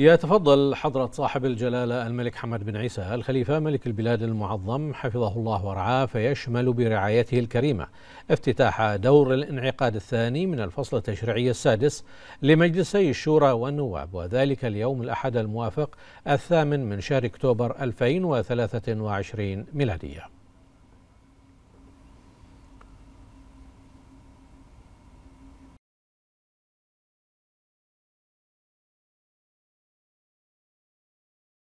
يتفضل حضرة صاحب الجلالة الملك حمد بن عيسى الخليفة ملك البلاد المعظم حفظه الله ورعاه فيشمل برعايته الكريمة افتتاح دور الانعقاد الثاني من الفصل التشريعي السادس لمجلسي الشورى والنواب وذلك اليوم الأحد الموافق الثامن من شهر أكتوبر 2023 ميلادية